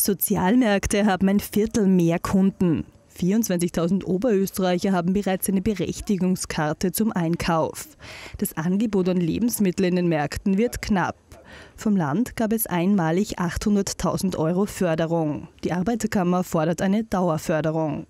Sozialmärkte haben ein Viertel mehr Kunden. 24.000 Oberösterreicher haben bereits eine Berechtigungskarte zum Einkauf. Das Angebot an Lebensmitteln in den Märkten wird knapp. Vom Land gab es einmalig 800.000 Euro Förderung. Die Arbeiterkammer fordert eine Dauerförderung.